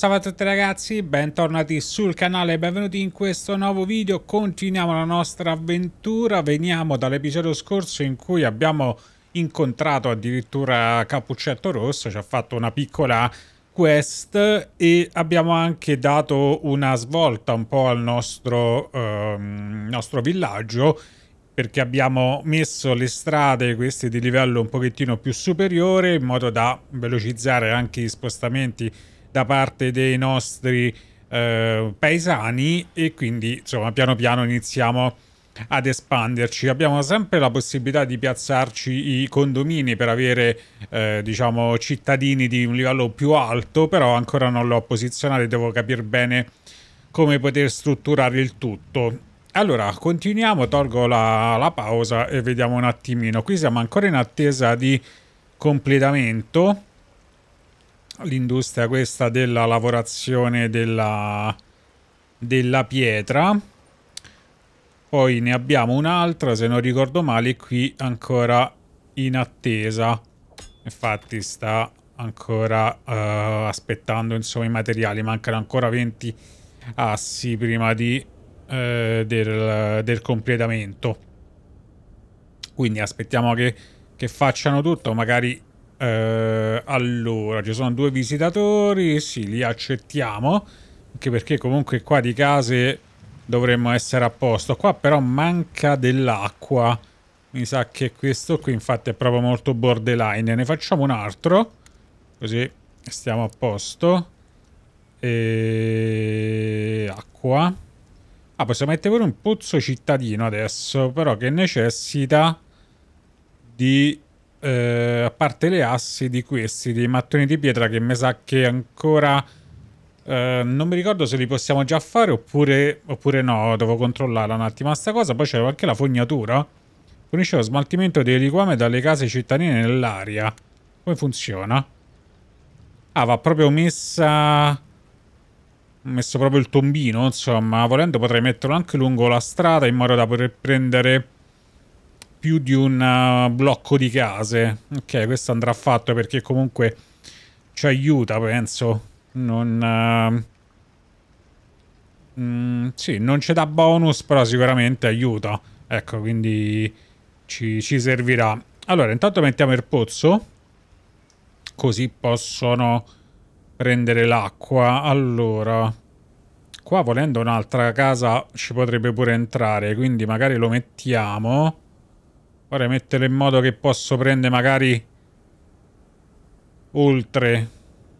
Salve a tutti ragazzi, bentornati sul canale e benvenuti in questo nuovo video. Continuiamo la nostra avventura, veniamo dall'episodio scorso in cui abbiamo incontrato addirittura Cappuccetto Rosso, ci ha fatto una piccola quest e abbiamo anche dato una svolta un po' al nostro, ehm, nostro villaggio perché abbiamo messo le strade queste di livello un pochettino più superiore in modo da velocizzare anche gli spostamenti da parte dei nostri eh, paesani e quindi insomma piano piano iniziamo ad espanderci. Abbiamo sempre la possibilità di piazzarci i condomini per avere eh, diciamo cittadini di un livello più alto, però ancora non l'ho posizionato e devo capire bene come poter strutturare il tutto. Allora, continuiamo, tolgo la, la, pausa e vediamo un attimino. Qui siamo ancora in attesa di completamento l'industria questa della lavorazione della, della pietra. Poi ne abbiamo un'altra, se non ricordo male, qui ancora in attesa. Infatti sta ancora uh, aspettando insomma, i materiali, mancano ancora 20 assi prima di, uh, del, del, completamento. Quindi aspettiamo che, che facciano tutto, magari eh, allora, ci sono due visitatori, sì, li accettiamo, anche perché comunque qua di case dovremmo essere a posto. Qua però manca dell'acqua. Mi sa che questo qui infatti è proprio molto borderline. Ne facciamo un altro, così stiamo a posto. E... Acqua. Ah, possiamo mettere pure un pozzo cittadino adesso, però che necessita di eh, a parte le assi di questi, dei mattoni di pietra che mi sa che ancora... Eh, non mi ricordo se li possiamo già fare oppure, oppure no, devo controllare un attimo questa cosa. Poi c'è anche la fognatura. Fornisce lo smaltimento dei liquame dalle case cittadine nell'aria. Come funziona? Ah, va proprio messa... Messo proprio il tombino, insomma. Volendo potrei metterlo anche lungo la strada in modo da poter prendere più di un eh, blocco di case. Ok, questo andrà fatto perché comunque ci aiuta, penso. Non... Eh, mm, sì, non ci dà bonus, però sicuramente aiuta. Ecco, quindi ci, ci servirà. Allora, intanto mettiamo il pozzo. Così possono prendere l'acqua. Allora, qua volendo un'altra casa ci potrebbe pure entrare, quindi magari lo mettiamo Vorrei mettere in modo che posso prendere magari oltre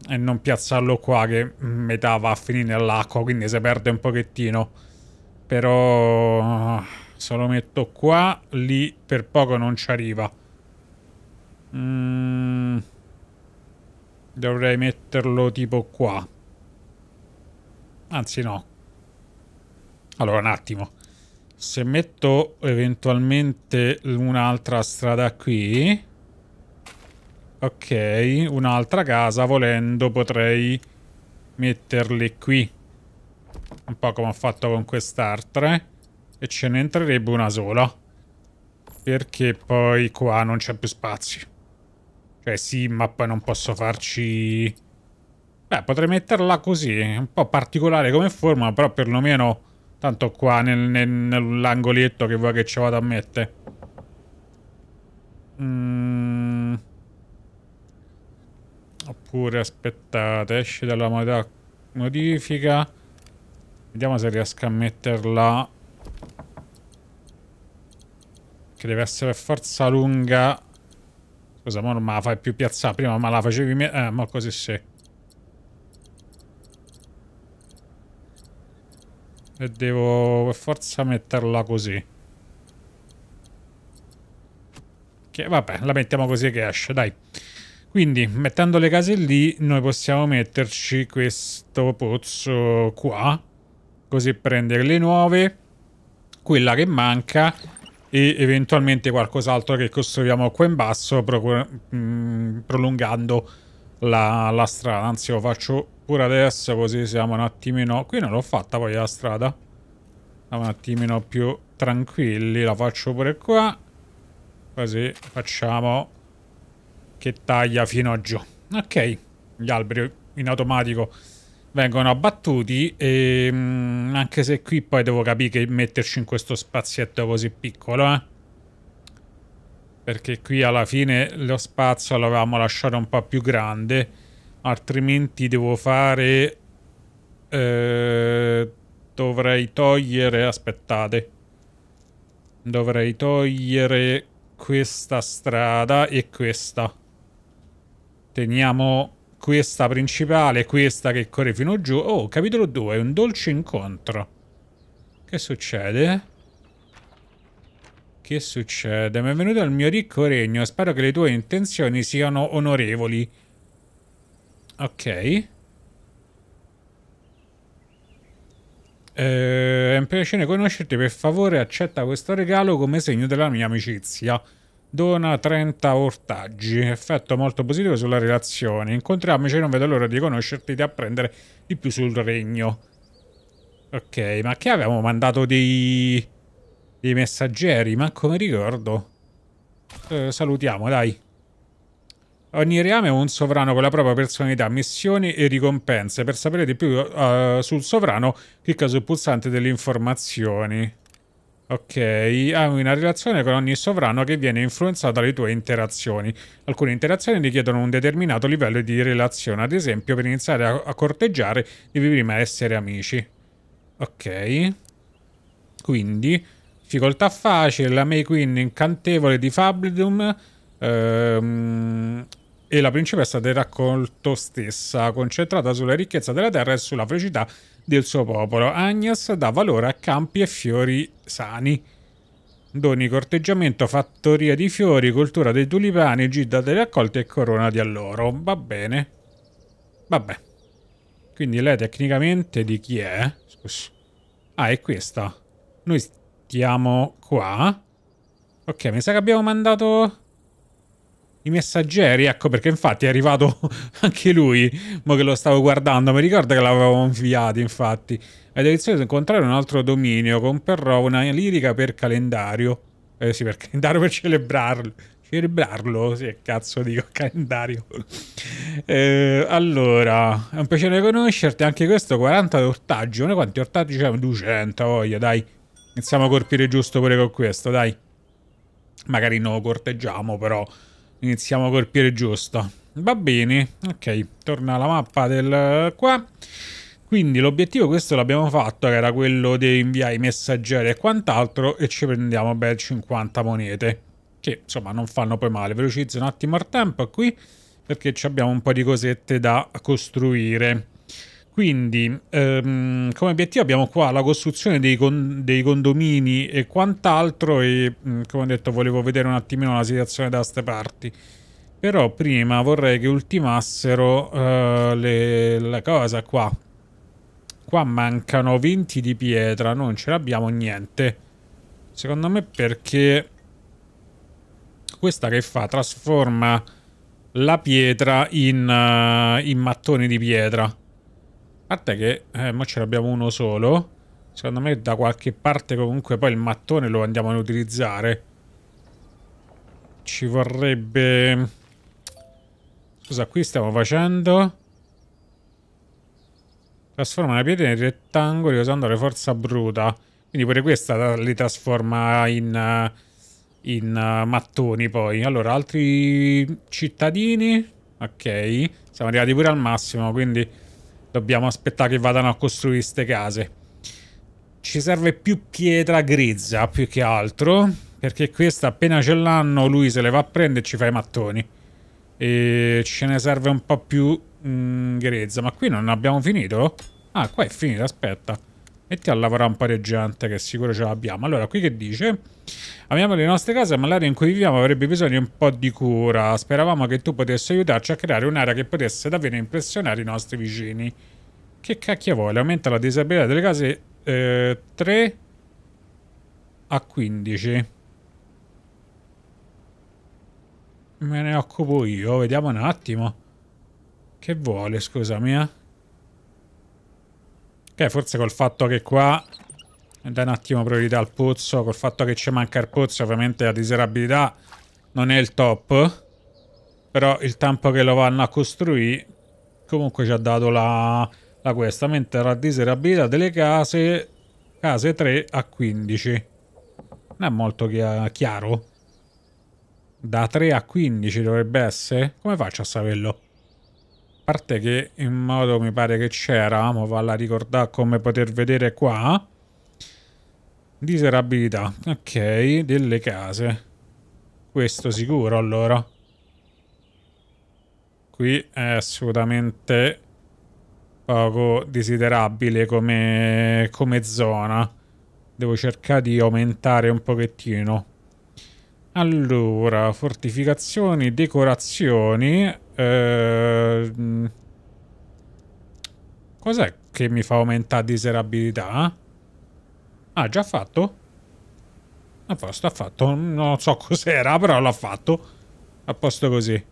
e non piazzarlo qua che metà va a finire nell'acqua, quindi si perde un pochettino. Però se lo metto qua, lì per poco non ci arriva. Mm, dovrei metterlo tipo qua. Anzi no. Allora un attimo se metto eventualmente un'altra strada qui ok un'altra casa volendo potrei metterle qui un po' come ho fatto con quest'altra eh. e ce ne entrerebbe una sola perché poi qua non c'è più spazio cioè sì ma poi non posso farci beh potrei metterla così un po' particolare come forma però perlomeno Tanto qua nel, nel, nell'angoletto che vuoi che ci vada a mettere. Mm. Oppure aspettate, esci dalla modalità modifica. Vediamo se riesco a metterla. Che deve essere per forza lunga. Scusa, ma non me la fai più piazzare. Prima me la facevi... Eh, ma così sì. E devo per forza metterla così. Che vabbè, la mettiamo così che esce, dai. Quindi, mettendo le case lì, noi possiamo metterci questo pozzo qua. Così prendere le nuove, quella che manca e eventualmente qualcos'altro che costruiamo qua in basso mh, mm, prolungando la, la strada. Anzi, lo faccio pure adesso così siamo un attimino... Qui non l'ho fatta poi la strada. Siamo un attimino più tranquilli. La faccio pure qua. Così facciamo che taglia fino a giù. Ok, gli alberi in automatico vengono abbattuti e mm, anche se qui poi devo capire che metterci in questo spazietto così piccolo, eh perché qui alla fine lo spazio l'avevamo lasciato un po' più grande altrimenti devo fare eh, dovrei togliere aspettate dovrei togliere questa strada e questa teniamo questa principale questa che corre fino giù oh capitolo 2 un dolce incontro che succede? Che succede? Benvenuto al mio ricco regno, spero che le tue intenzioni siano onorevoli. Ok. Eh, è un piacere conoscerti, per favore accetta questo regalo come segno della mia amicizia. Dona 30 ortaggi, effetto molto positivo sulla relazione. Incontriamoci, non vedo l'ora di conoscerti e di apprendere di più sul regno. Ok, ma che avevamo mandato dei... dei messaggeri? Ma come ricordo. Eh, salutiamo, dai. Ogni reame è un sovrano con la propria personalità, missioni e ricompense. Per sapere di più uh, sul sovrano, clicca sul pulsante delle informazioni. Ok, hai una relazione con ogni sovrano che viene influenzata dalle tue interazioni. Alcune interazioni richiedono un determinato livello di relazione, ad esempio per iniziare a, a corteggiare devi prima essere amici. Ok, quindi difficoltà facile, la May Queen incantevole di Fabridum, ehm, e la principessa del raccolto stessa, concentrata sulla ricchezza della terra e sulla felicità del suo popolo. Agnes dà valore a campi e fiori sani. Doni, corteggiamento, fattoria di fiori, cultura dei tulipani, gita delle raccolte e corona di alloro. Va bene. Vabbè. Quindi lei tecnicamente di chi è? Scusa. Ah, è questa. Noi stiamo qua. Ok, mi sa che abbiamo mandato i messaggeri, ecco perché infatti è arrivato anche lui, mo che lo stavo guardando, mi ricordo che l'avevamo inviato infatti. Ed è di incontrare un altro dominio, comperrò una lirica per calendario. Eh sì, per calendario per celebrarlo. Cerebrarlo, sì, cazzo dico, calendario. Eh, allora, è un piacere conoscerti, anche questo 40 ortaggi, noi quanti ortaggi abbiamo? 200, voglia, dai. Iniziamo a colpire giusto pure con questo, dai. Magari non lo corteggiamo, però iniziamo col piede giusto. Va bene, ok, torna alla mappa del eh, qua. Quindi l'obiettivo questo l'abbiamo fatto, che era quello di inviare i messaggeri e quant'altro, e ci prendiamo bel 50 monete. Che insomma non fanno poi male. Velocizzo un attimo il tempo qui, perché abbiamo un po' di cosette da costruire. Quindi ehm, come obiettivo abbiamo qua la costruzione dei, con, dei condomini e quant'altro e mm, come ho detto volevo vedere un attimino la situazione da queste parti. Però prima vorrei che ultimassero eh, la cosa qua. Qua mancano 20 di pietra, non ce l'abbiamo niente. Secondo me perché questa che fa? Trasforma la pietra in, uh, in mattoni di pietra parte che eh, mo ce l'abbiamo uno solo. Secondo me da qualche parte comunque poi il mattone lo andiamo a utilizzare. Ci vorrebbe... Scusa, qui stiamo facendo... Trasforma la pietra in rettangoli usando la forza bruta. Quindi pure questa li trasforma in, in eh, mattoni poi. Allora, altri cittadini. Ok. Siamo arrivati pure al massimo, quindi... Dobbiamo aspettare che vadano a costruire queste case. Ci serve più pietra grezza, più che altro. Perché questa appena ce l'hanno, lui se le va a prendere e ci fa i mattoni. E ce ne serve un po' più mh, mm, grezza. Ma qui non abbiamo finito? Ah, qua è finita, aspetta. Metti a lavorare un po' di gente che sicuro ce l'abbiamo. Allora, qui che dice? Amiamo le nostre case, ma l'area in cui viviamo avrebbe bisogno di un po' di cura. Speravamo che tu potessi aiutarci a creare un'area che potesse davvero impressionare i nostri vicini. Che cacchio vuole? Aumenta la disabilità delle case eh, 3 a 15. Me ne occupo io, vediamo un attimo. Che vuole, scusami, eh? Ok, forse col fatto che qua dai un attimo priorità al pozzo, col fatto che ci manca il pozzo ovviamente la diserabilità non è il top, però il tempo che lo vanno a costruire comunque ci ha dato la, la questa, mentre la diserabilità delle case, case 3 a 15. Non è molto chi chiaro. Da 3 a 15 dovrebbe essere? Come faccio a saperlo? parte che in modo mi pare che c'era, ma la ricordare come poter vedere qua. Diserabilità, ok, delle case. Questo sicuro allora. Qui è assolutamente poco desiderabile come, come zona. Devo cercare di aumentare un pochettino. Allora, fortificazioni, decorazioni eh, mm. Cos'è che mi fa aumentare diserabilità? Ah, già fatto? A posto, ha fatto. Non so cos'era, però l'ha fatto. A posto così.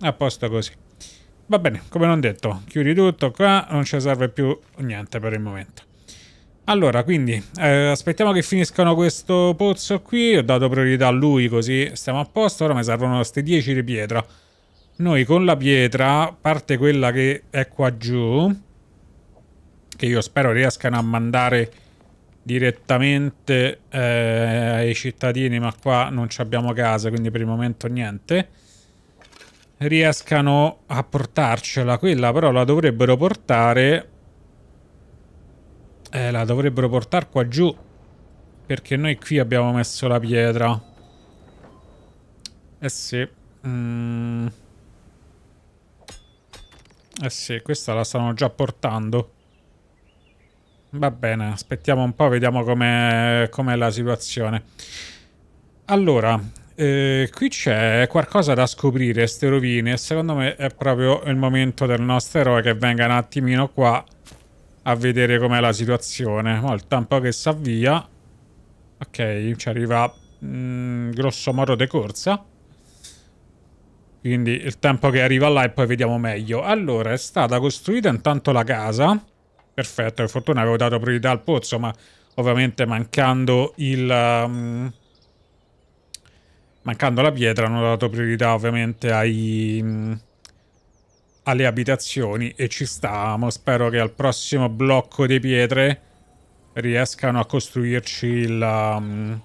A posto così. Va bene, come non detto, chiudi tutto qua, non ci serve più niente per il momento. Allora, quindi, eh, aspettiamo che finiscano questo pozzo qui. Ho dato priorità a lui, così stiamo a posto. Ora mi servono queste 10 di pietra noi con la pietra, parte quella che è qua giù, che io spero riescano a mandare direttamente eh, ai cittadini, ma qua non abbiamo casa, quindi per il momento niente, riescano a portarcela. Quella però la dovrebbero portare... Eh, la dovrebbero portare qua giù, perché noi qui abbiamo messo la pietra. Eh sì. Mm. Eh sì, questa la stanno già portando. Va bene, aspettiamo un po', vediamo com'è com la situazione. Allora, eh, qui c'è qualcosa da scoprire, ste rovine, e secondo me è proprio il momento del nostro eroe che venga un attimino qua a vedere com'è la situazione. Ma il tempo che si avvia... Ok, ci arriva mh, mm, grosso modo de corsa. Quindi il tempo che arriva là e poi vediamo meglio. Allora, è stata costruita intanto la casa. Perfetto, per fortuna avevo dato priorità al pozzo, ma ovviamente mancando il... Um, mancando la pietra hanno dato priorità ovviamente ai... Um, alle abitazioni e ci stiamo. Spero che al prossimo blocco di pietre riescano a costruirci il, um,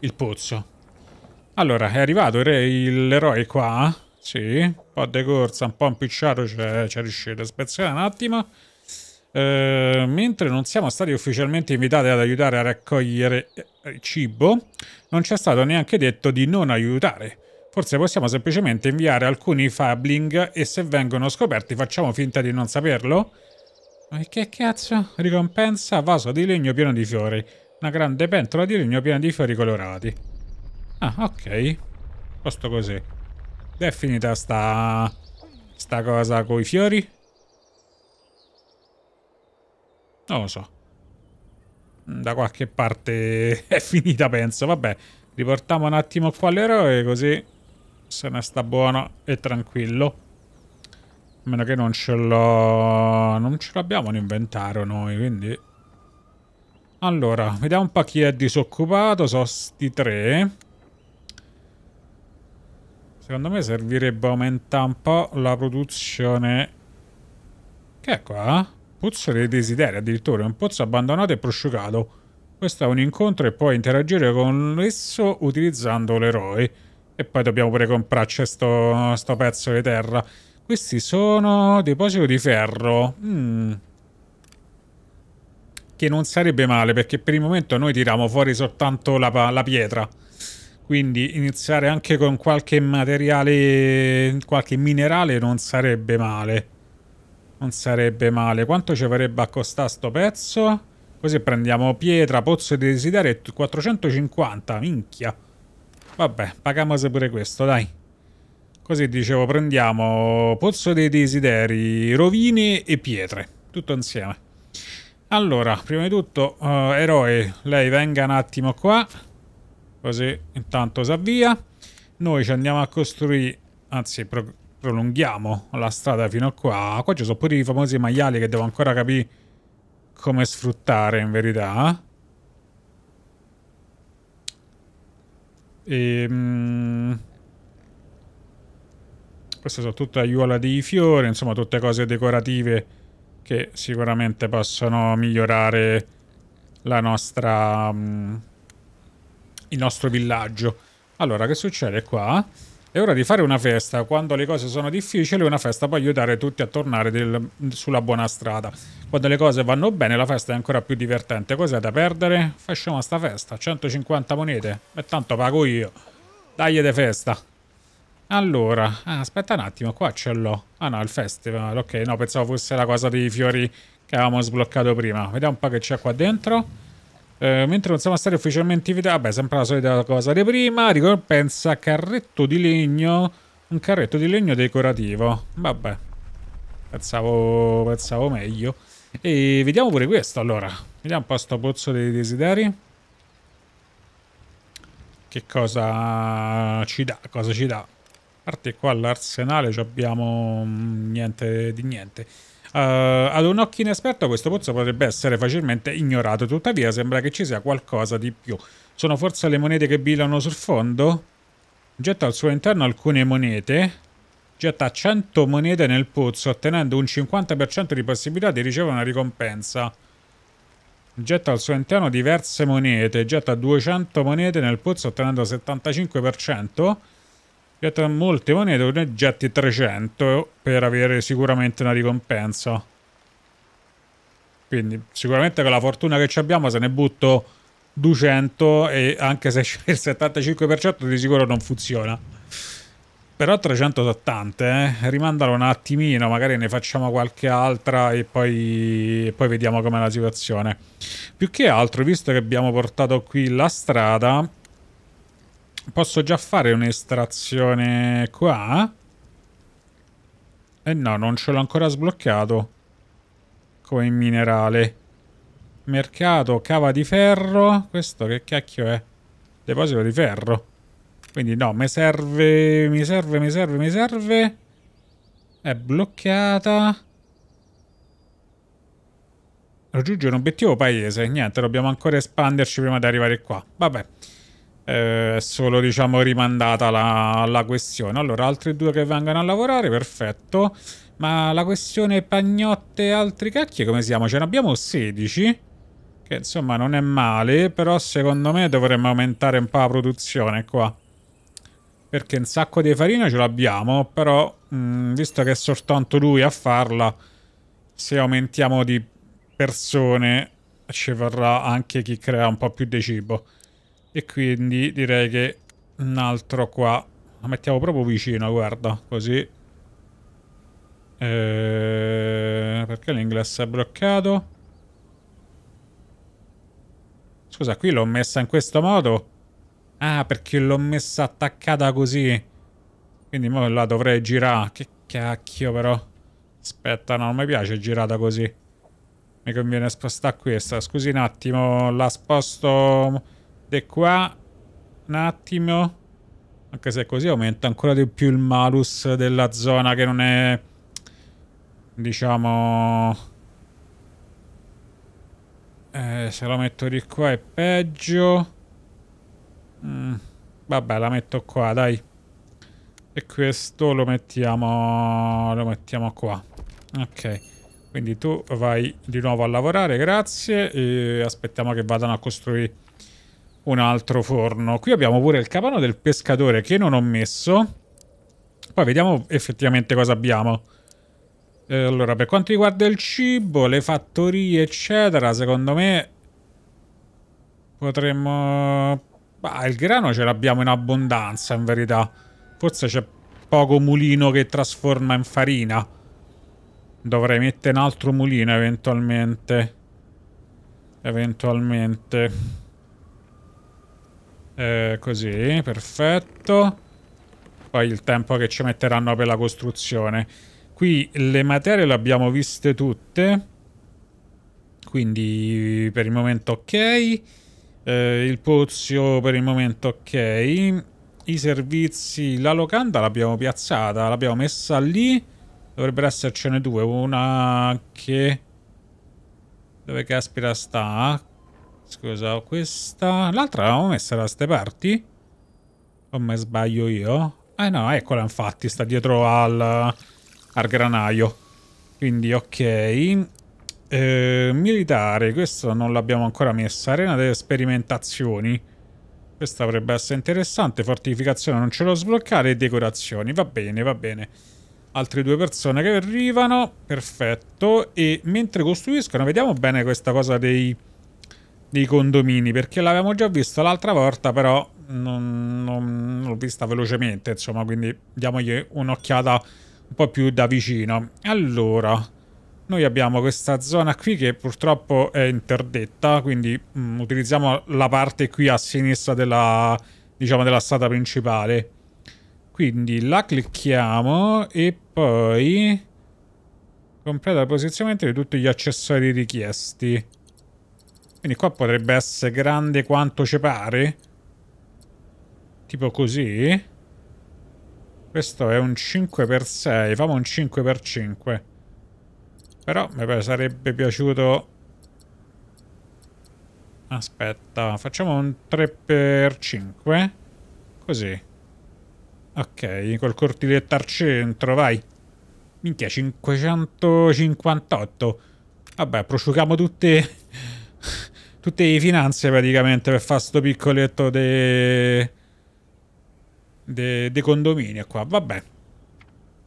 il pozzo. Allora, è arrivato l'eroe qua. Sì, un po' di corsa, un po' impicciato, ci è riuscito. a Spezzare un attimo. Uh, mentre non siamo stati ufficialmente invitati ad aiutare a raccogliere eh, cibo, non ci è stato neanche detto di non aiutare. Forse possiamo semplicemente inviare alcuni fabling e se vengono scoperti facciamo finta di non saperlo? Ma che cazzo? Ricompensa vaso di legno pieno di fiori. Una grande pentola di legno piena di fiori colorati. Ah, ok. Posto così. È finita sta... sta cosa i fiori? Non lo so. Da qualche parte è finita, penso. Vabbè, riportiamo un attimo qua l'eroe così se ne sta buono e tranquillo. A meno che non ce l'ho... non ce l'abbiamo un in inventario noi, quindi... Allora, vediamo un po' chi è disoccupato. Sono sti tre. Secondo me servirebbe aumentare un po' la produzione... Che è qua? Puzzo dei desideri, addirittura un pozzo abbandonato e prosciugato. Questo è un incontro e puoi interagire con esso utilizzando l'eroe. E poi dobbiamo pure comprarci sto, sto pezzo di terra. Questi sono depositi di ferro. Mm. Che non sarebbe male perché per il momento noi tiriamo fuori soltanto la, la pietra quindi iniziare anche con qualche materiale, qualche minerale non sarebbe male. Non sarebbe male. Quanto ci farebbe a costare sto pezzo? Così prendiamo pietra, pozzo di desiderio e 450, minchia. Vabbè, paghiamo pure questo, dai. Così dicevo, prendiamo pozzo dei desideri, rovine e pietre, tutto insieme. Allora, prima di tutto, uh, eroe, lei venga un attimo qua. Così intanto si avvia. Noi ci andiamo a costruire, anzi pro prolunghiamo la strada fino a qua. Qua ci sono pure i famosi maiali che devo ancora capire come sfruttare in verità. E, mm, queste sono tutte aiuola di fiori, insomma tutte cose decorative che sicuramente possono migliorare la nostra... Mm, il nostro villaggio. Allora, che succede qua? È ora di fare una festa, quando le cose sono difficili una festa può aiutare tutti a tornare del, sulla buona strada. Quando le cose vanno bene la festa è ancora più divertente, cos'è da perdere? Facciamo sta festa, 150 monete, e tanto pago io. Dagli de festa. Allora, ah, aspetta un attimo, qua ce l'ho. Ah no, il festival, ok, no, pensavo fosse la cosa dei fiori che avevamo sbloccato prima. Vediamo un po' che c'è qua dentro. Eh, mentre non siamo stati ufficialmente invitati, vabbè, sempre la solita cosa di prima, ricompensa carretto di legno, un carretto di legno decorativo. Vabbè, pensavo, pensavo meglio. E vediamo pure questo allora. Vediamo un po' sto pozzo dei desideri. Che cosa ci dà? Cosa ci dà? A parte qua all'arsenale abbiamo mm, niente di niente. Eh, ad un occhio inesperto questo pozzo potrebbe essere facilmente ignorato, tuttavia sembra che ci sia qualcosa di più. Sono forse le monete che bilano sul fondo? Getta al suo interno alcune monete, getta 100 monete nel pozzo ottenendo un 50% di possibilità di ricevere una ricompensa. Getta al suo interno diverse monete, getta 200 monete nel pozzo ottenendo 75%. Io tra molte monete ne getti 300 per avere sicuramente una ricompensa. Quindi sicuramente con la fortuna che abbiamo se ne butto 200 e anche se c'è il 75% di sicuro non funziona. Però 300 sono tante, eh? rimandalo un attimino, magari ne facciamo qualche altra e poi, e poi vediamo com'è la situazione. Più che altro, visto che abbiamo portato qui la strada, Posso già fare un'estrazione qua? Eh no, non ce l'ho ancora sbloccato. Come minerale. Mercato, cava di ferro. Questo che cacchio è? Deposito di ferro. Quindi no, mi serve, mi serve, mi serve, mi serve. È bloccata. Raggiungere un obiettivo paese. Niente, dobbiamo ancora espanderci prima di arrivare qua. Vabbè. Eh, è solo diciamo rimandata la, la questione. Allora, altri due che vengano a lavorare, perfetto. Ma la questione pagnotte e altri cacchi, come siamo? Ce ne abbiamo 16? Che insomma non è male, però secondo me dovremmo aumentare un po' la produzione qua. Perché un sacco di farina ce l'abbiamo, però mh, mm, visto che è soltanto lui a farla, se aumentiamo di persone ci vorrà anche chi crea un po' più di cibo. E quindi direi che un altro qua. lo mettiamo proprio vicino, guarda, così. Eh, perché l'ingresso è bloccato? Scusa, qui l'ho messa in questo modo? Ah, perché l'ho messa attaccata così. Quindi mo la dovrei girare. Che cacchio però. Aspetta, no, non mi piace girata così. Mi conviene spostare questa. Scusi un attimo, la sposto De qua un attimo. Anche se così aumenta ancora di più il malus della zona che non è... Diciamo... Eh, se lo metto di qua è peggio. Mm, vabbè, la metto qua, dai. E questo lo mettiamo... Lo mettiamo qua. Ok. Quindi tu vai di nuovo a lavorare, grazie. E aspettiamo che vadano a costruire un altro forno. Qui abbiamo pure il capanno del pescatore che non ho messo. Poi vediamo effettivamente cosa abbiamo. Eh, allora, per quanto riguarda il cibo, le fattorie, eccetera, secondo me potremmo... Bah, il grano ce l'abbiamo in abbondanza, in verità. Forse c'è poco mulino che trasforma in farina. Dovrei mettere un altro mulino, eventualmente. Eventualmente. Eh, così, perfetto. Poi il tempo che ci metteranno per la costruzione. Qui le materie le abbiamo viste tutte. Quindi per il momento ok. Eh, il pozio per il momento ok. I servizi, la locanda l'abbiamo piazzata, l'abbiamo messa lì. Dovrebbero essercene due, una che... Dove Caspira sta? Scusa, questa... L'altra l'avevamo messa da ste parti? Come sbaglio io? Eh no, eccola infatti, sta dietro al, al granaio. Quindi ok. Eh, militare, questo non l'abbiamo ancora messa. Arena delle sperimentazioni. Questa dovrebbe essere interessante. Fortificazione non ce l'ho sbloccare. E decorazioni. Va bene, va bene. Altre due persone che arrivano. Perfetto. E mentre costruiscono, vediamo bene questa cosa dei dei condomini, perché l'avevamo già visto l'altra volta, però non, non, l'ho vista velocemente, insomma, quindi diamogli un'occhiata un po' più da vicino. Allora, noi abbiamo questa zona qui che purtroppo è interdetta, quindi mh, mm, utilizziamo la parte qui a sinistra della, diciamo, della strada principale. Quindi la clicchiamo e poi completa il posizionamento di tutti gli accessori richiesti. Quindi qua potrebbe essere grande quanto ci pare. Tipo così. Questo è un 5x6. Famo un 5x5. Però mi sarebbe piaciuto... Aspetta, facciamo un 3x5. Così. Ok, col cortiletto al centro, vai. Minchia, 558. Vabbè, prosciughiamo tutte... tutte le finanze praticamente per fare sto piccoletto dei de, de condomini qua. Vabbè.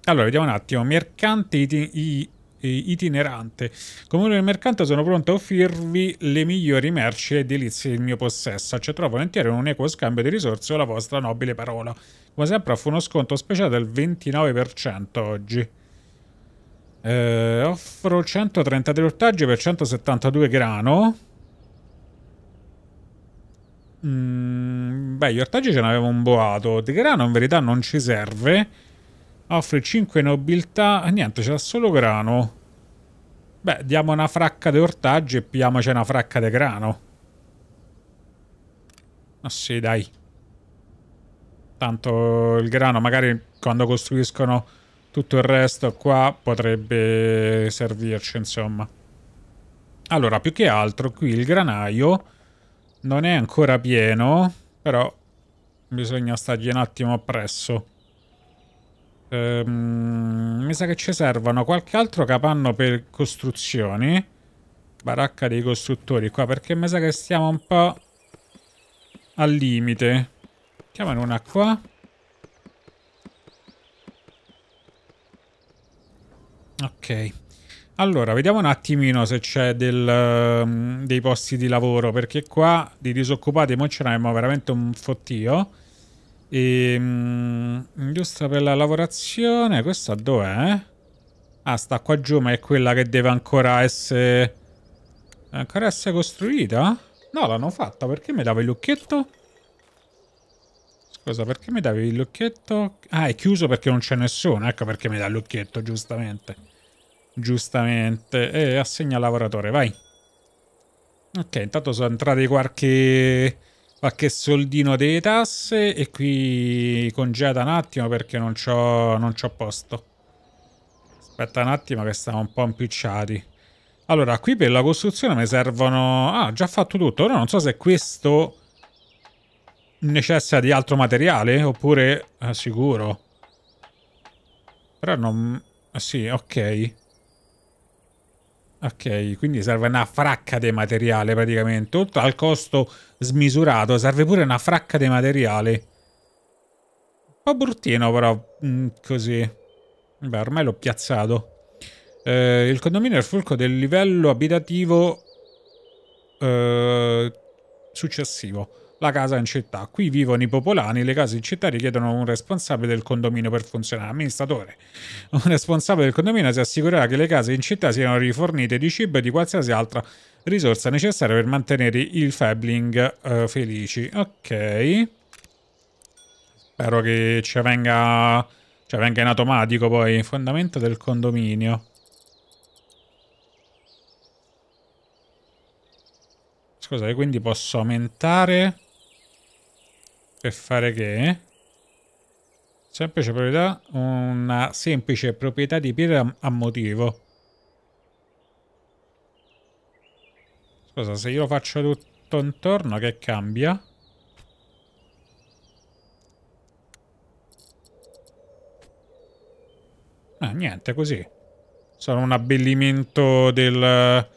Allora, vediamo un attimo. Mercante itinerante. Comune del mercante sono pronto a offrirvi le migliori merci e delizie del mio possesso. Accetterò volentieri un equo scambio di risorse o la vostra nobile parola. Come sempre offro uno sconto speciale del 29% oggi. Eh, offro 133 ortaggi per 172 grano. gli ortaggi ce n'aveva un boato. Di Grano in verità non ci serve. Offre 5 nobiltà. Niente, c'è solo grano. Beh, diamo una fracca di ortaggi e pigliamoci una fracca di grano. Ma oh, sì, dai. Tanto il grano magari quando costruiscono tutto il resto qua potrebbe servirci, insomma. Allora, più che altro qui il granaio non è ancora pieno però bisogna stargli un attimo appresso. Ehm, mi sa che ci servono qualche altro capanno per costruzioni. Baracca dei costruttori qua, perché mi sa che stiamo un po' al limite. Chiamano una qua. Ok. Allora, vediamo un attimino se c'è um, dei posti di lavoro, perché qua di disoccupati mo ce n'abbiamo veramente un fottio. E, um, giusta per la lavorazione, questa dov'è? Ah, sta qua giù, ma è quella che deve ancora essere... Ancora essere costruita? No, l'hanno fatta, perché mi dava il lucchetto? Scusa, perché mi davi il lucchetto? Ah, è chiuso perché non c'è nessuno, ecco perché mi dà il lucchetto, giustamente. Giustamente. E eh, assegna lavoratore, vai. Ok, intanto sono entrati qualche, qualche soldino delle tasse e qui congeda un attimo perché non c'ho posto. Aspetta un attimo che stiamo un po' impicciati. Allora, qui per la costruzione mi servono... Ah, già fatto tutto. Ora non so se questo necessita di altro materiale oppure... Ah, sicuro. Però non... sì, ok. Ok, quindi serve una fracca di materiale praticamente. Oltre al costo smisurato, serve pure una fracca di materiale. Un po' bruttino però, mm, così. Beh, ormai l'ho piazzato. Eh, il condominio è il fulco del livello abitativo eh, successivo la casa in città. Qui vivono i popolani, le case in città richiedono un responsabile del condominio per funzionare. Amministratore. Un responsabile del condominio si assicurerà che le case in città siano rifornite di cibo e di qualsiasi altra risorsa necessaria per mantenere il Fabling uh, eh, felici. Ok. Spero che ci venga, ci venga in automatico poi. Fondamento del condominio. Scusate, quindi posso aumentare per fare che? Semplice proprietà, una semplice proprietà di pietra a motivo. Scusa, se io lo faccio tutto intorno, che cambia? Ah, niente, così. Sono un abbellimento del,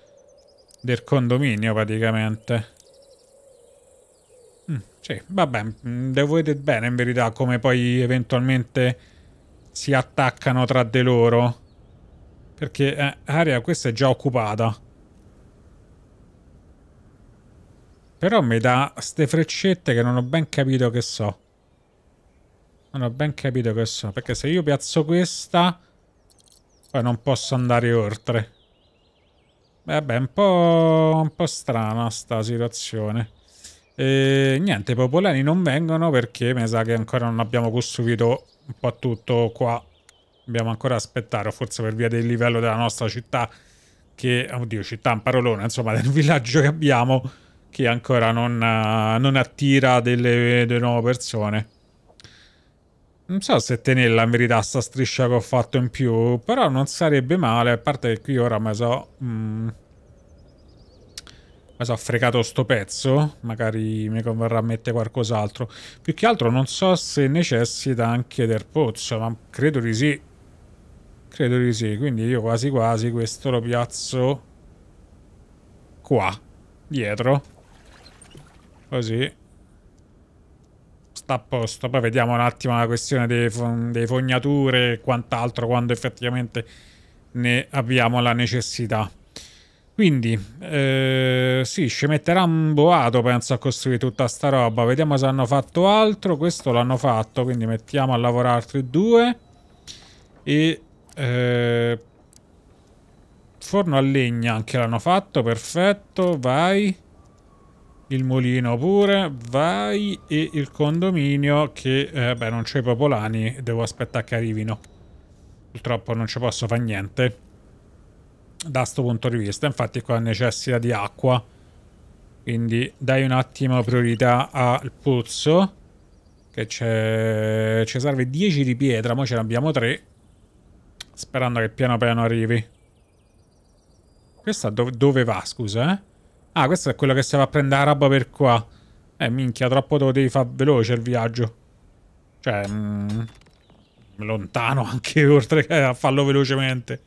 del condominio, praticamente. Sì, vabbè, mm, devo vedere bene in verità come poi eventualmente si attaccano tra di loro. Perché eh, area questa è già occupata. Però mi dà ste freccette che non ho ben capito che so. Non ho ben capito che so. Perché se io piazzo questa, poi non posso andare oltre. Vabbè, un po', un po' strana sta situazione. E niente, i popolani non vengono perché mi sa che ancora non abbiamo costruito un po' tutto qua. Dobbiamo ancora aspettare, forse per via del livello della nostra città, che, oddio, città un parolone, insomma, del villaggio che abbiamo, che ancora non, eh, non attira delle, delle nuove persone. Non so se tenerla in verità sta striscia che ho fatto in più, però non sarebbe male, a parte che qui ora mi so... Mh, mm, ma so, fregato sto pezzo, magari mi converrà a mettere qualcos'altro. Più che altro non so se necessita anche del pozzo, ma credo di sì. Credo di sì, quindi io quasi quasi questo lo piazzo qua, dietro. Così. Sta a posto. Poi vediamo un attimo la questione dei, dei fognature e quant'altro quando effettivamente ne abbiamo la necessità. Quindi, eh, sì, ci metterà un boato, penso, a costruire tutta sta roba. Vediamo se hanno fatto altro. Questo l'hanno fatto, quindi mettiamo a lavorare altri due. E... Eh, forno a legna anche l'hanno fatto, perfetto, vai. Il mulino pure, vai. E il condominio che, eh, beh, non c'è i popolani, devo aspettare che arrivino. Purtroppo non ci posso fare niente da questo punto di vista. Infatti qua necessita di acqua, quindi dai un attimo priorità al pozzo, che c'è. ci serve 10 di pietra, ma ce ne abbiamo 3, sperando che piano piano arrivi. Questa dove, dove va, scusa, eh? Ah, questo è quello che si va a prendere la roba per qua. Eh, minchia, troppo lo devi fare veloce il viaggio. Cioè, mh, mm, lontano anche oltre che a farlo velocemente.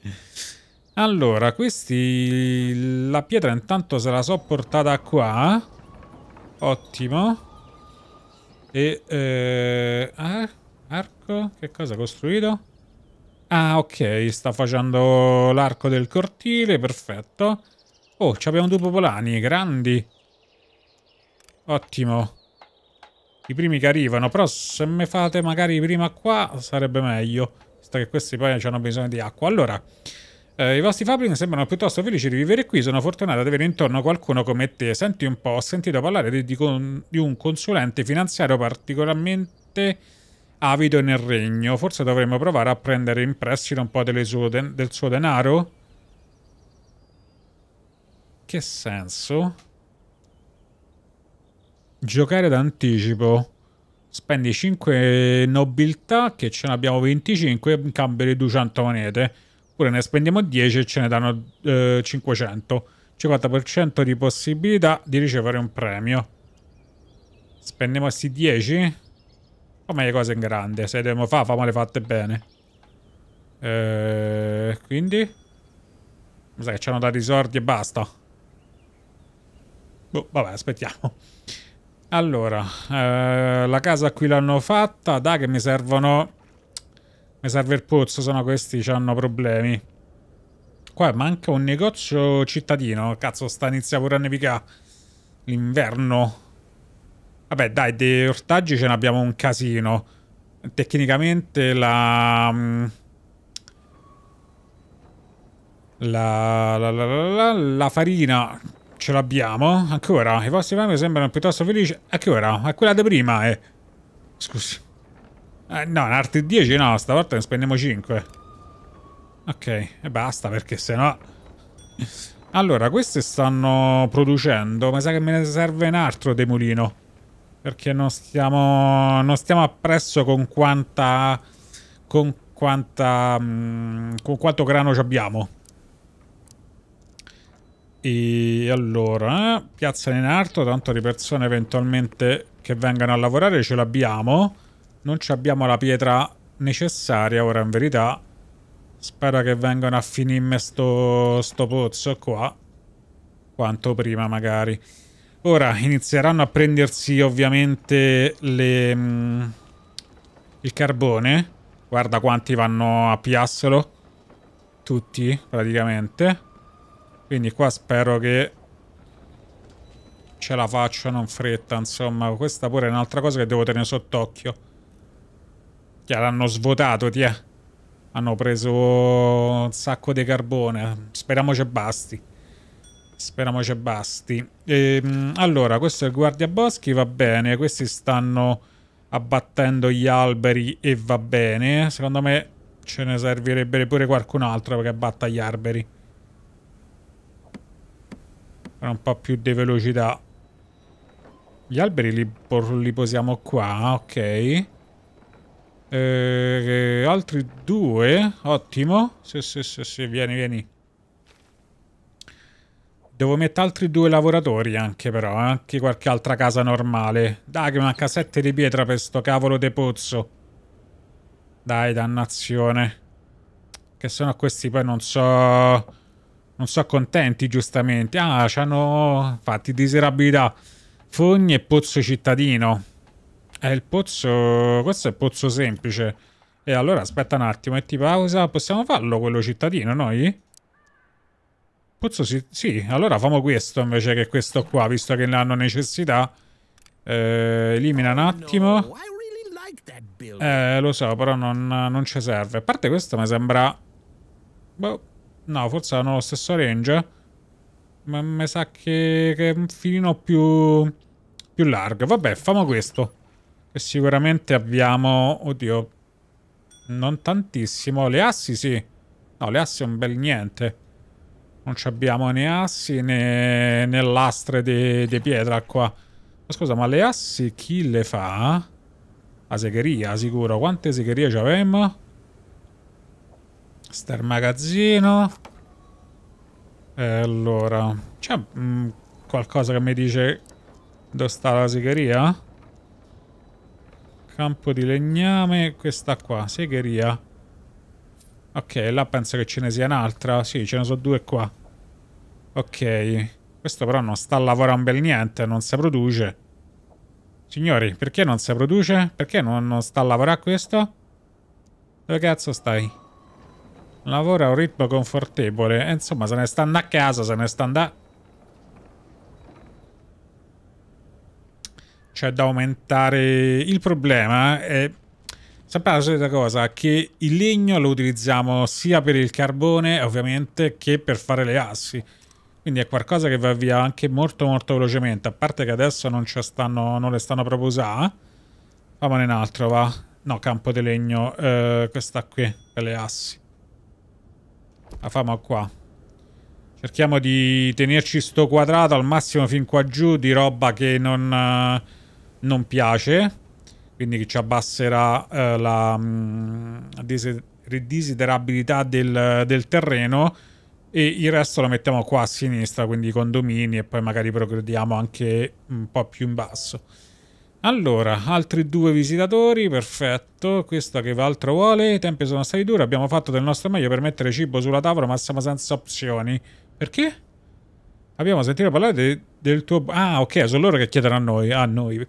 Allora, questi... La pietra intanto se la so portata qua. Ottimo. E... Eh, ar arco? Che cosa ha costruito? Ah, ok. Sta facendo l'arco del cortile. Perfetto. Oh, ci abbiamo due popolani. Grandi. Ottimo. I primi che arrivano. Però se me fate magari prima qua sarebbe meglio. Visto che questi poi hanno bisogno di acqua. Allora... Eh, I vostri Fabrik sembrano piuttosto felici di vivere qui, sono fortunato ad avere intorno qualcuno come te. Senti un po', ho sentito parlare di, di, con, di un consulente finanziario particolarmente avido nel regno. Forse dovremmo provare a prendere in prestito un po' sue, del suo denaro? Che senso? Giocare d'anticipo. Spendi 5 nobiltà, che ce ne abbiamo 25, in cambio di 200 monete oppure ne spendiamo 10 e ce ne danno eh, 500. 50% di possibilità di ricevere un premio. Spendiamo questi 10? Come le cose in grande, se le dobbiamo fare, famo le fatte bene. Eh, quindi? Mi sa che ci hanno dato i soldi e basta. Boh, vabbè, aspettiamo. Allora, eh, la casa qui l'hanno fatta, da che mi servono mi serve il pozzo, sennò questi hanno problemi. Qua manca un negozio cittadino. Cazzo, sta iniziando pure a nevicare. L'inverno. Vabbè, dai, dei ortaggi ce n'abbiamo un casino. Tecnicamente la... Mm, la, la, la, la, farina ce l'abbiamo ancora. I vostri fami sembrano piuttosto felici. A che ora? A quella di prima, eh. Scusi. Eh, no, un altri 10 no, stavolta ne spendiamo 5. Ok, e basta perché sennò... Allora, queste stanno producendo, ma sa che me ne serve un altro demolino. Perché non stiamo... non stiamo appresso con quanta... con quanta... Mh, mm, con quanto grano ci abbiamo. E allora, eh, piazzane in alto, tanto di persone eventualmente che vengano a lavorare ce l'abbiamo non abbiamo la pietra necessaria ora in verità spero che vengano a finirmi sto, sto pozzo qua quanto prima magari ora inizieranno a prendersi ovviamente le, mh, mm, il carbone guarda quanti vanno a piassolo tutti praticamente quindi qua spero che ce la facciano in fretta insomma questa pure è un'altra cosa che devo tenere sott'occhio Minchia, cioè, l'hanno svuotato, ti è. Eh. Hanno preso un sacco di carbone. Speriamo ci basti. Speriamo ci basti. E, ehm, allora, questo è il guardiaboschi, va bene. Questi stanno abbattendo gli alberi e va bene. Secondo me ce ne servirebbe pure qualcun altro che abbatta gli alberi. Per un po' più di velocità. Gli alberi li, li posiamo qua, ok. Eh, altri due. Ottimo. Sì, sì, sì, sì, vieni, vieni. Devo mettere altri due lavoratori anche però, eh. anche qualche altra casa normale. Dai che manca sette di pietra per sto cavolo de pozzo. Dai, dannazione. Che sennò questi poi non so... Non so contenti, giustamente. Ah, c'hanno... Infatti, disabilità. Fogni e pozzo cittadino. È il pozzo... Questo è il pozzo semplice. E allora aspetta un attimo, metti pausa. Possiamo farlo quello cittadino noi? Pozzo si... Sì, allora famo questo invece che questo qua, visto che ne hanno necessità. Eh, elimina un oh, attimo. Eh, lo so, però non, non ci serve. A parte questo mi sembra... Boh, no, forse hanno lo stesso range. Ma mi sa che, che è un filino più... più largo. Vabbè, famo questo. E sicuramente abbiamo... Oddio. Non tantissimo. Le assi sì. No, le assi è un bel niente. Non abbiamo né assi né, né lastre di, di pietra qua. Ma scusa, ma le assi chi le fa? La segheria, sicuro. Quante segherie avevamo? Sta il magazzino. E allora... C'è mm, qualcosa che mi dice... Dove sta la segheria? Campo di legname, questa qua, segheria. Ok, là penso che ce ne sia un'altra. Sì, ce ne sono due qua. Ok. Questo però non sta lavorando bel niente, non si produce. Signori, perché non si produce? Perché non, non sta a lavorare questo? Dove cazzo stai? Lavora a un ritmo confortevole. E eh, insomma, se ne sta andando a casa, se ne sta andando... c'è da aumentare. Il problema eh, è la solita cosa che il legno lo utilizziamo sia per il carbone, ovviamente, che per fare le assi. Quindi è qualcosa che va via anche molto molto velocemente. A parte che adesso non, stanno, non le stanno proprio usando. Famone un altro, va. No, campo di legno. Eh, questa qui, per le assi. La famo qua. Cerchiamo di tenerci sto quadrato al massimo fin qua giù di roba che non... Eh, non piace, quindi che ci abbasserà eh, la mh, mm, del, del, terreno e il resto lo mettiamo qua a sinistra, quindi i condomini e poi magari progrediamo anche un po' più in basso. Allora, altri due visitatori, perfetto. Questo che altro vuole? I tempi sono stati duri, abbiamo fatto del nostro meglio per mettere cibo sulla tavola, ma siamo senza opzioni. Perché? Abbiamo sentito parlare de del tuo... Ah, ok, sono loro che chiederanno a noi. A noi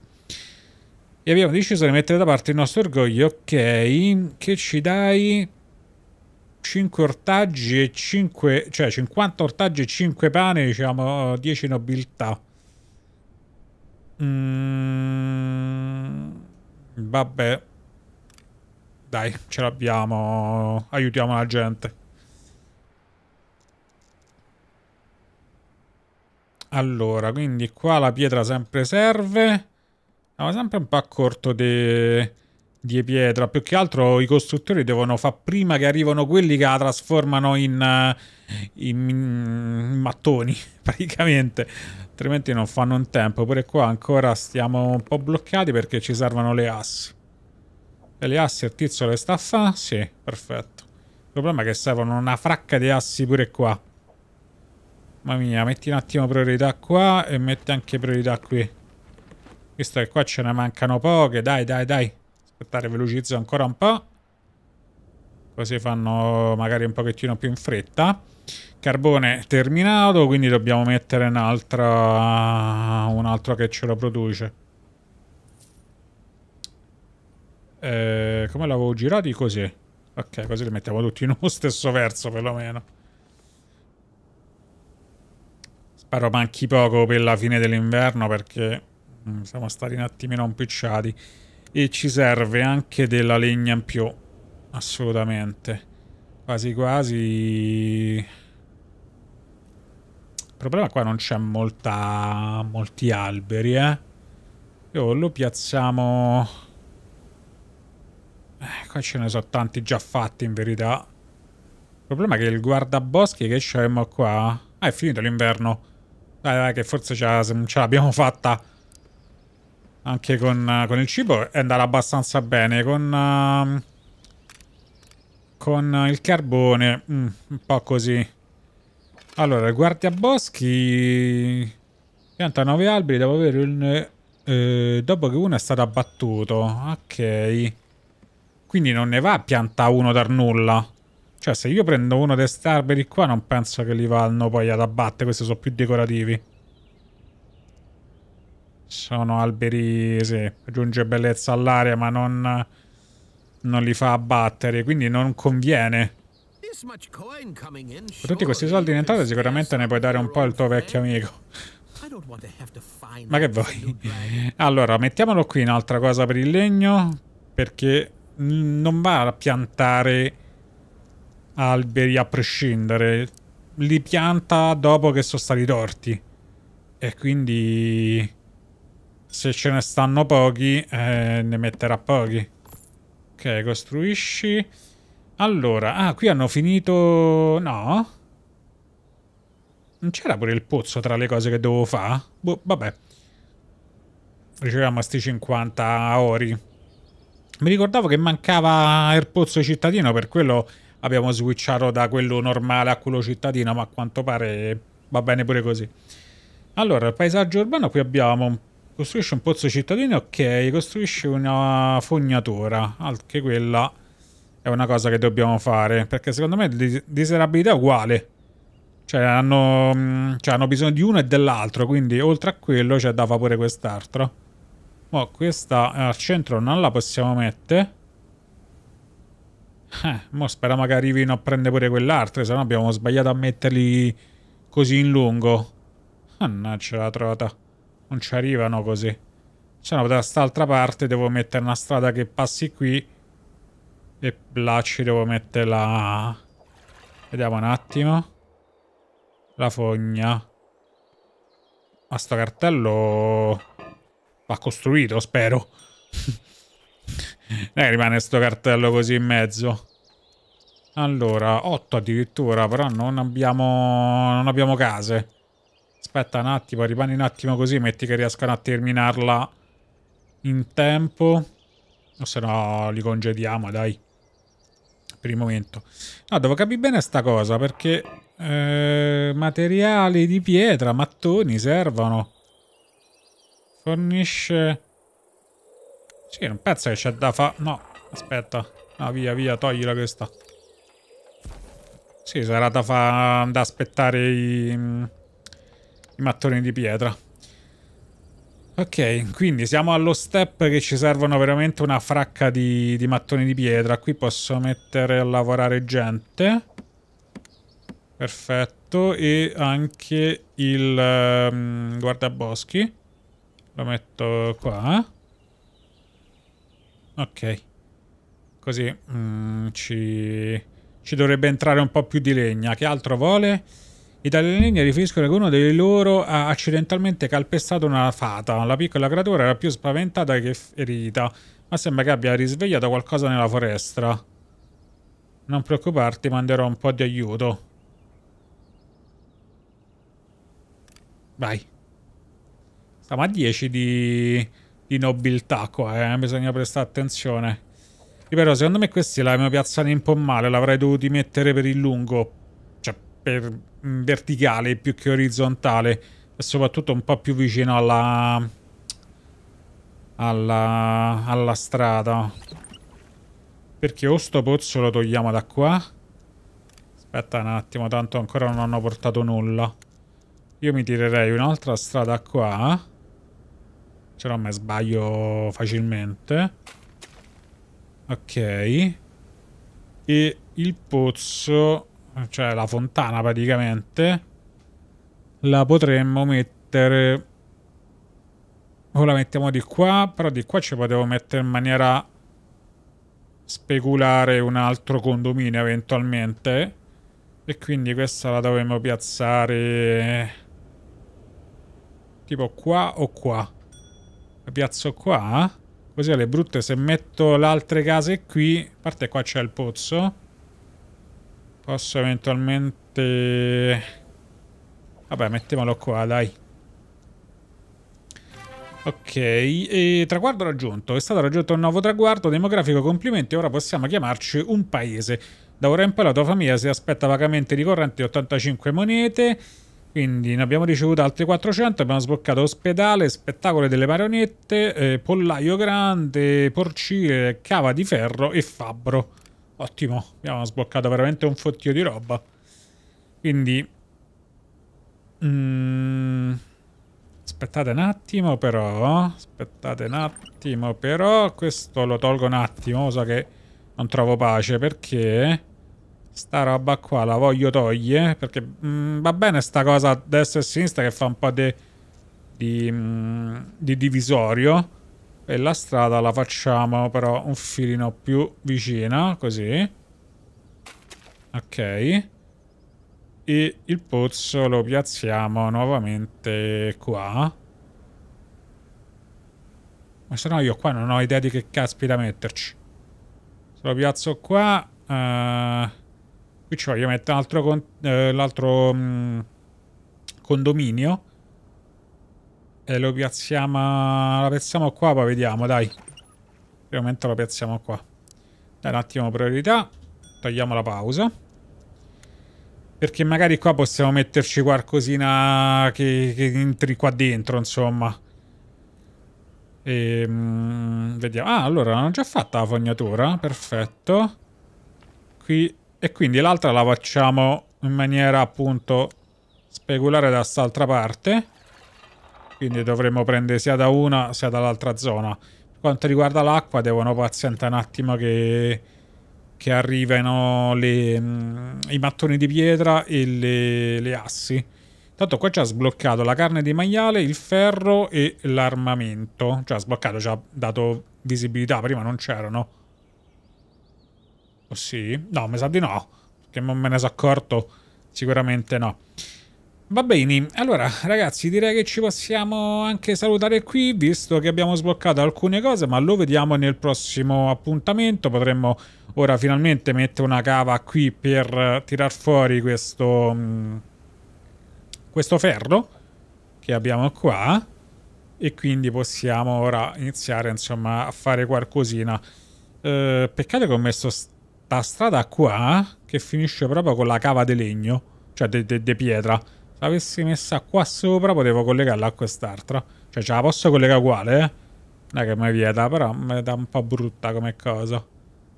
e abbiamo deciso di mettere da parte il nostro orgoglio, ok, che ci dai 5 ortaggi e 5, cioè 50 ortaggi e 5 pane, diciamo 10 nobiltà. Mm, vabbè, dai, ce l'abbiamo, aiutiamo la gente. Allora, quindi qua la pietra sempre serve. Stava sempre un po' a corto di, di pietra. Più che altro i costruttori devono far prima che arrivano quelli che la trasformano in, eh, in, in mattoni, praticamente. Altrimenti non fanno un tempo. Pure qua ancora stiamo un po' bloccati perché ci servono le assi. E le assi il tizio le sta a fa? Sì, perfetto. Il problema è che servono una fracca di assi pure qua. Mamma mia, metti un attimo priorità qua e metti anche priorità qui. Visto che qua ce ne mancano poche, dai, dai, dai. Aspettare, velocizzo ancora un po'. Così fanno magari un pochettino più in fretta. Carbone terminato, quindi dobbiamo mettere un altro, uh, un altro che ce lo produce. Eh, come l'avevo girato? Così. Ok, così li mettiamo tutti in uno stesso verso perlomeno. Spero manchi poco per la fine dell'inverno perché Mm, siamo stati un attimino impicciati e ci serve anche della legna in più assolutamente quasi quasi il problema qua non c'è molta molti alberi eh io lo piazziamo eh, qua ce ne sono tanti già fatti in verità il problema è che il guardaboschi che c'è qua ah è finito l'inverno dai dai che forse ce l'abbiamo fatta anche con, eh, con, il cibo è andata abbastanza bene con, uh, con il carbone mm, un po' così allora guardia boschi pianta 9 alberi dopo aver un, eh, dopo che uno è stato abbattuto ok quindi non ne va a pianta uno dar nulla cioè se io prendo uno di questi alberi qua non penso che li vanno poi ad abbattere questi sono più decorativi sono alberi, sì, aggiunge bellezza all'aria, ma non, non li fa abbattere, quindi non conviene. Con tutti questi soldi in entrata sicuramente ne puoi dare un po' al tuo vecchio amico. ma che vuoi? Allora, mettiamolo qui un'altra cosa per il legno, perché non va a piantare alberi a prescindere. Li pianta dopo che sono stati torti. E quindi se ce ne stanno pochi, eh, ne metterà pochi. Ok, costruisci. Allora, ah, qui hanno finito... No? Non c'era pure il pozzo tra le cose che devo fare? Boh, vabbè. Riceviamo sti 50 ori. Mi ricordavo che mancava il pozzo cittadino, per quello abbiamo switchato da quello normale a quello cittadino, ma a quanto pare va bene pure così. Allora, il paesaggio urbano, qui abbiamo un costruisce un pozzo cittadino, ok, costruisce una fognatura, anche quella è una cosa che dobbiamo fare, perché secondo me dis diserabilità è uguale. Cioè hanno, mm, cioè hanno bisogno di uno e dell'altro, quindi oltre a quello c'è cioè, da fare pure quest'altro. Ma questa al centro non la possiamo mettere. Eh, mo speriamo che arrivino a prendere pure quell'altro, se no abbiamo sbagliato a metterli così in lungo. Mannaggia la trota. Non ci arrivano così. Se no, da quest'altra parte devo mettere una strada che passi qui. E là ci devo mettere la... Vediamo un attimo. La fogna. Ma sto cartello... Va costruito, spero. non eh, rimane sto cartello così in mezzo. Allora, 8 addirittura, però non abbiamo... Non abbiamo case. Aspetta un attimo, rimani un attimo così, metti che riescano a terminarla in tempo. O se no li congediamo, dai. Per il momento. No, devo capire bene sta cosa, perché... Eh, materiali di pietra, mattoni servono. Fornisce... Sì, non penso che c'è da fa... No, aspetta. No, via, via, toglila questa. Sì, sarà da fa... da aspettare i i mattoni di pietra. Ok, quindi siamo allo step che ci servono veramente una fracca di, di mattoni di pietra. Qui posso mettere a lavorare gente. Perfetto. E anche il um, guardaboschi. Lo metto qua. Ok. Così mm, ci, ci dovrebbe entrare un po' più di legna. Che altro vuole? I italianini riferiscono che uno dei loro ha accidentalmente calpestato una fata. La piccola creatura era più spaventata che ferita, ma sembra che abbia risvegliato qualcosa nella foresta. Non preoccuparti, manderò un po' di aiuto. Vai. Siamo a 10 di, di nobiltà qua, eh? bisogna prestare attenzione. Però secondo me questi la mia un po' male, l'avrei dovuti mettere per il lungo, per, mm, verticale più che orizzontale e soprattutto un po' più vicino alla, alla, alla strada perché o sto pozzo lo togliamo da qua aspetta un attimo tanto ancora non hanno portato nulla io mi tirerei un'altra strada qua eh. se no me sbaglio facilmente ok e il pozzo cioè la fontana praticamente, la potremmo mettere... O la mettiamo di qua, però di qua ci potevo mettere in maniera speculare un altro condominio eventualmente. E quindi questa la dovremmo piazzare tipo qua o qua. La piazzo qua. Così alle brutte se metto le altre case qui, a parte qua c'è il pozzo. Posso eventualmente... Vabbè, mettiamolo qua, dai. Ok, e traguardo raggiunto. È stato raggiunto un nuovo traguardo demografico, complimenti, ora possiamo chiamarci un paese. Da ora in poi la tua famiglia si aspetta vagamente ricorrenti 85 monete, quindi ne abbiamo ricevute altre 400, abbiamo sbloccato ospedale, spettacolo delle marionette, eh, pollaio grande, porcile, cava di ferro e fabbro. Ottimo, abbiamo sbloccato veramente un fottio di roba. Quindi... Mm, aspettate un attimo però, aspettate un attimo però, questo lo tolgo un attimo, so che non trovo pace perché sta roba qua la voglio togliere perché mm, va bene sta cosa a destra e sinistra che fa un po' di, di, di divisorio e la strada la facciamo però un filino più vicina, così. Ok. E il pozzo lo piazziamo nuovamente qua. Ma se no io qua non ho idea di che caspita metterci. Se lo piazzo qua... Uh, qui ci voglio mettere eh, l'altro con, mm, uh, condominio. E eh, lo piazziamo... La piazziamo qua, poi vediamo, dai. Per il momento la piazziamo qua. Dai, un attimo priorità. Togliamo la pausa. Perché magari qua possiamo metterci qualcosina che, che entri qua dentro, insomma. E, mm, vediamo. Ah, allora l'hanno già fatta la fognatura. Perfetto. Qui. E quindi l'altra la facciamo in maniera appunto speculare da quest'altra parte quindi dovremmo prendere sia da una sia dall'altra zona. Per quanto riguarda l'acqua devono pazientare un attimo che, che arrivino le, mm, i mattoni di pietra e le, le assi. Tanto qua ci ha sbloccato la carne di maiale, il ferro e l'armamento. Cioè ha sbloccato, ci ha dato visibilità, prima non c'erano. Oh sì? No, mi sa di no, che non me ne sono accorto. Sicuramente no. Va bene, allora ragazzi direi che ci possiamo anche salutare qui visto che abbiamo sbloccato alcune cose ma lo vediamo nel prossimo appuntamento potremmo ora finalmente mettere una cava qui per tirar fuori questo, mm, questo ferro che abbiamo qua e quindi possiamo ora iniziare insomma a fare qualcosina eh, peccato che ho messo sta strada qua che finisce proprio con la cava di legno cioè di pietra l'avessi messa qua sopra potevo collegarla a quest'altra. Cioè ce la posso collegare uguale, eh? Non è che mi vieta, però mi dà un po' brutta come cosa.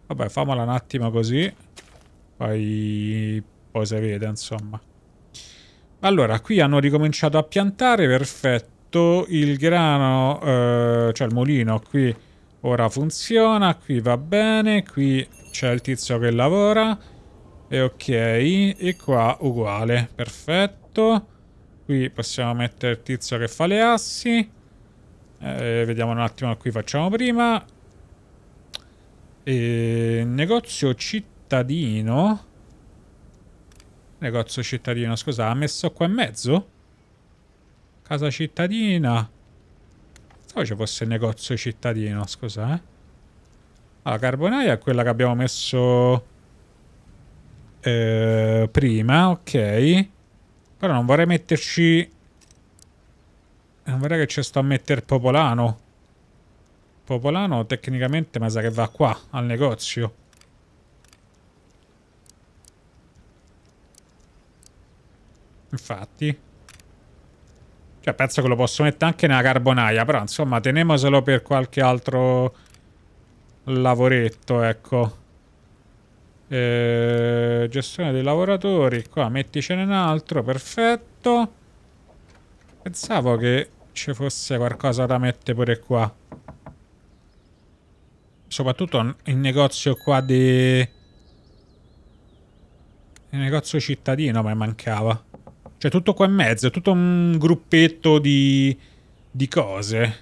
Vabbè, famola un attimo così. Poi... poi si vede, insomma. Allora, qui hanno ricominciato a piantare, perfetto. Il grano, eh, cioè il mulino qui ora funziona, qui va bene, qui c'è il tizio che lavora. E ok, e qua uguale, perfetto fatto. Qui possiamo mettere il tizio che fa le assi. Eh, vediamo un attimo qui facciamo prima. E... negozio cittadino. Negozio cittadino, scusa, ha messo qua in mezzo? Casa cittadina. Pensavo ci fosse il negozio cittadino, scusa, eh. Allora, carbonaia è quella che abbiamo messo eh, prima, ok. Però non vorrei metterci... Non vorrei che ci sto a mettere Popolano. Popolano tecnicamente mi sa che va qua, al negozio. Infatti. Cioè, penso che lo posso mettere anche nella carbonaia, però insomma, tenemoselo per qualche altro lavoretto, ecco. Eh, gestione dei lavoratori, qua metticene un altro, perfetto. Pensavo che ci fosse qualcosa da mettere pure qua. Soprattutto il negozio qua di... Il negozio cittadino mi mancava. Cioè tutto qua in mezzo, tutto un gruppetto di, di cose.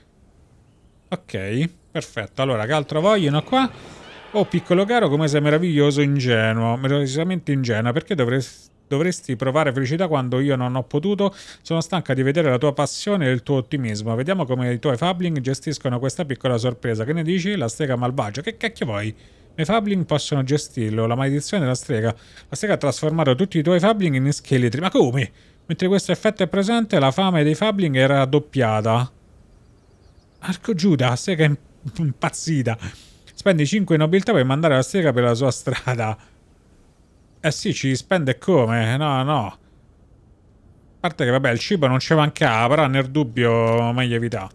Ok, perfetto. Allora, che altro vogliono qua? Oh piccolo caro, come sei meraviglioso ingenuo, meravigliosamente ingenuo, perché dovresti dovresti provare felicità quando io non ho potuto. Sono stanca di vedere la tua passione e il tuo ottimismo. Vediamo come i tuoi Fabling gestiscono questa piccola sorpresa. Che ne dici? La strega malvagia. Che cacchio vuoi? I Fabling possono gestirlo. La maledizione della strega. La strega ha trasformato tutti i tuoi Fabling in scheletri. Ma come? Mentre questo effetto è presente, la fame dei Fabling è raddoppiata. Arco Giuda, la strega è impazzita. Spendi 5 nobiltà per mandare la strega per la sua strada. Eh sì, ci spende come? No, no. A parte che, vabbè, il cibo non ci manca, però nel dubbio meglio evitare.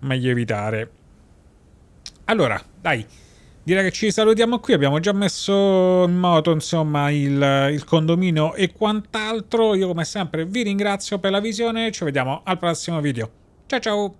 Meglio evitare. Allora, dai. Direi che ci salutiamo qui, abbiamo già messo in moto insomma il, il condominio e quant'altro. Io come sempre vi ringrazio per la visione, ci vediamo al prossimo video. Ciao ciao!